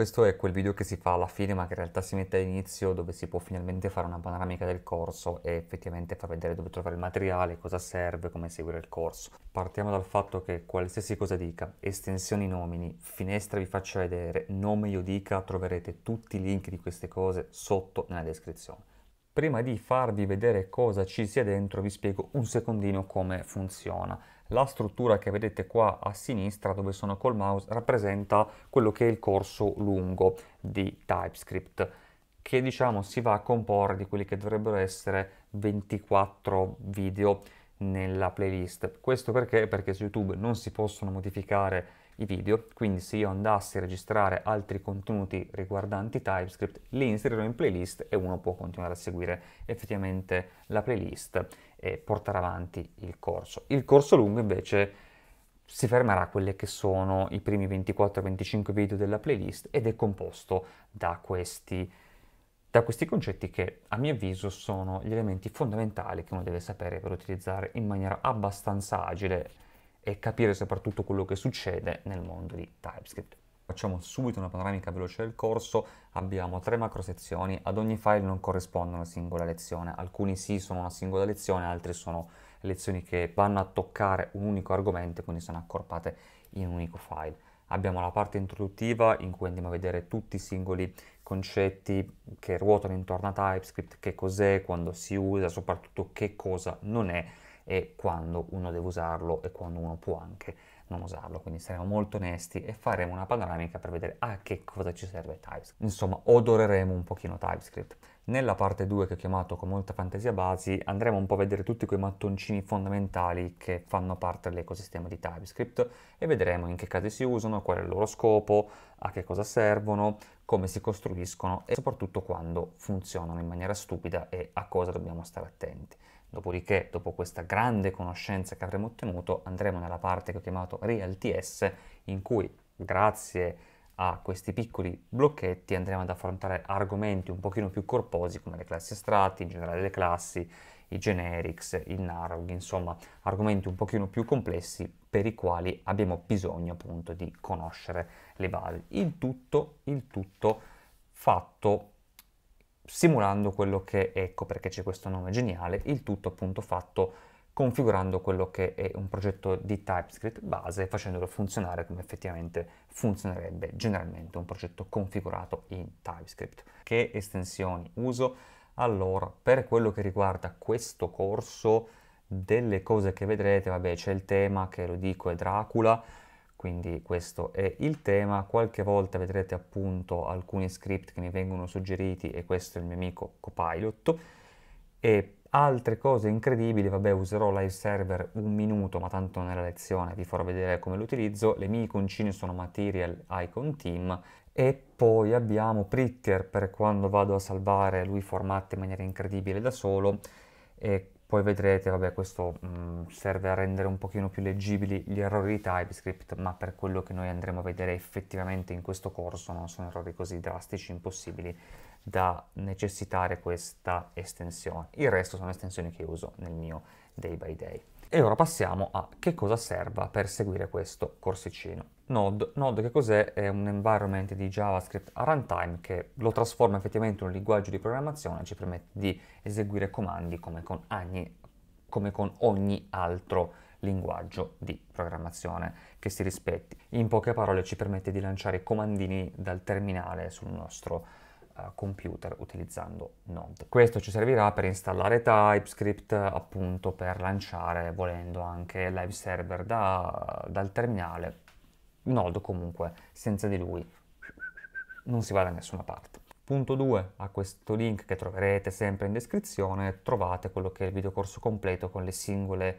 Questo è quel video che si fa alla fine ma che in realtà si mette all'inizio dove si può finalmente fare una panoramica del corso e effettivamente far vedere dove trovare il materiale, cosa serve, come seguire il corso. Partiamo dal fatto che qualsiasi cosa dica, estensioni nomini, finestra vi faccia vedere, nome io dica, troverete tutti i link di queste cose sotto nella descrizione. Prima di farvi vedere cosa ci sia dentro vi spiego un secondino come funziona. La struttura che vedete qua a sinistra dove sono col mouse rappresenta quello che è il corso lungo di TypeScript che diciamo si va a comporre di quelli che dovrebbero essere 24 video nella playlist. Questo perché? Perché su YouTube non si possono modificare i video, quindi se io andassi a registrare altri contenuti riguardanti TypeScript, li inserirò in playlist e uno può continuare a seguire effettivamente la playlist e portare avanti il corso. Il corso lungo invece si fermerà a quelli che sono i primi 24-25 video della playlist ed è composto da questi da questi concetti che a mio avviso sono gli elementi fondamentali che uno deve sapere per utilizzare in maniera abbastanza agile e capire soprattutto quello che succede nel mondo di TypeScript. Facciamo subito una panoramica veloce del corso, abbiamo tre macro sezioni, ad ogni file non corrisponde una singola lezione, alcuni sì sono una singola lezione, altri sono lezioni che vanno a toccare un unico argomento, quindi sono accorpate in un unico file. Abbiamo la parte introduttiva in cui andiamo a vedere tutti i singoli concetti che ruotano intorno a TypeScript, che cos'è, quando si usa, soprattutto che cosa non è, e quando uno deve usarlo e quando uno può anche non usarlo, quindi saremo molto onesti e faremo una panoramica per vedere a ah, che cosa ci serve TypeScript. Insomma, odoreremo un pochino TypeScript. Nella parte 2 che ho chiamato con molta fantasia basi andremo un po' a vedere tutti quei mattoncini fondamentali che fanno parte dell'ecosistema di TypeScript e vedremo in che casi si usano, qual è il loro scopo, a che cosa servono, come si costruiscono e soprattutto quando funzionano in maniera stupida e a cosa dobbiamo stare attenti. Dopodiché, dopo questa grande conoscenza che avremo ottenuto, andremo nella parte che ho chiamato RealTS, in cui, grazie a questi piccoli blocchetti, andremo ad affrontare argomenti un pochino più corposi, come le classi estratti, in generale le classi, i generics, il narrow, insomma, argomenti un pochino più complessi per i quali abbiamo bisogno appunto di conoscere le basi. Il tutto, il tutto fatto simulando quello che, ecco perché c'è questo nome geniale, il tutto appunto fatto configurando quello che è un progetto di TypeScript base facendolo funzionare come effettivamente funzionerebbe generalmente un progetto configurato in TypeScript. Che estensioni uso? Allora, per quello che riguarda questo corso, delle cose che vedrete, vabbè c'è il tema che lo dico è Dracula, quindi questo è il tema. Qualche volta vedrete appunto alcuni script che mi vengono suggeriti e questo è il mio amico Copilot. E altre cose incredibili, vabbè userò live server un minuto ma tanto nella lezione vi farò vedere come lo utilizzo. Le mie iconcine sono Material Icon Team e poi abbiamo Pritter per quando vado a salvare, lui formatta in maniera incredibile da solo. E poi vedrete, vabbè, questo mh, mm, serve a rendere un pochino più leggibili gli errori di TypeScript, ma per quello che noi andremo a vedere effettivamente in questo corso non sono errori così drastici, impossibili da necessitare questa estensione. Il resto sono estensioni che uso nel mio day by day. E ora passiamo a che cosa serva per seguire questo corsicino. Node, Node che cos'è? È un environment di JavaScript a runtime che lo trasforma effettivamente in un linguaggio di programmazione, e ci permette di eseguire comandi come con ogni, come con ogni altro linguaggio di programmazione che si rispetti. In poche parole ci permette di lanciare comandini dal terminale sul nostro eh, computer utilizzando Node. Questo ci servirà per installare TypeScript, appunto per lanciare, volendo anche live server da, dal terminale. Node comunque, senza di lui non si va da nessuna parte. Punto 2, a questo link che troverete sempre in descrizione, trovate quello che è il videocorso completo con, singole,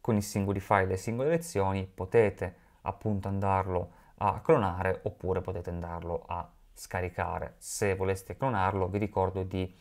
con i singoli file e le singole lezioni, potete appunto andarlo a clonare oppure potete andarlo a scaricare. Se voleste clonarlo vi ricordo di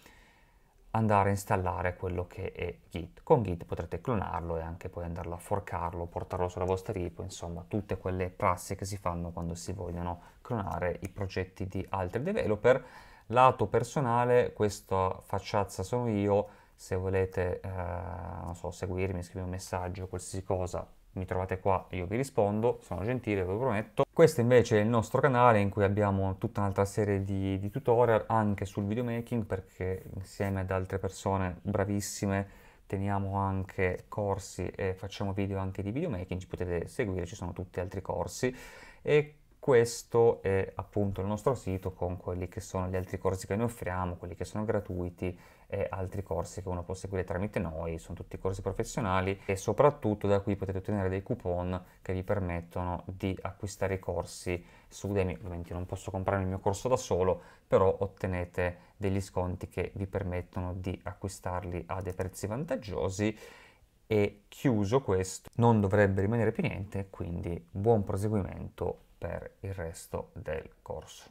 andare a installare quello che è Git. Con Git potrete clonarlo e anche poi andarlo a forcarlo, portarlo sulla vostra repo, insomma tutte quelle prassi che si fanno quando si vogliono clonare i progetti di altri developer. Lato personale, questa facciazza sono io, se volete eh, so, seguirmi, scrivere un messaggio, qualsiasi cosa, mi trovate qua, e io vi rispondo, sono gentile, ve lo prometto. Questo invece è il nostro canale in cui abbiamo tutta un'altra serie di, di, tutorial anche sul videomaking perché insieme ad altre persone bravissime teniamo anche corsi e facciamo video anche di videomaking, ci potete seguire, ci sono tutti altri corsi e questo è appunto il nostro sito con quelli che sono gli altri corsi che noi offriamo, quelli che sono gratuiti e altri corsi che uno può seguire tramite noi, sono tutti corsi professionali e soprattutto da qui potete ottenere dei coupon che vi permettono di acquistare i corsi su Udemy. Ovviamente non posso comprare il mio corso da solo, però ottenete degli sconti che vi permettono di acquistarli a dei prezzi vantaggiosi e chiuso questo non dovrebbe rimanere più niente, quindi buon proseguimento per il resto del corso.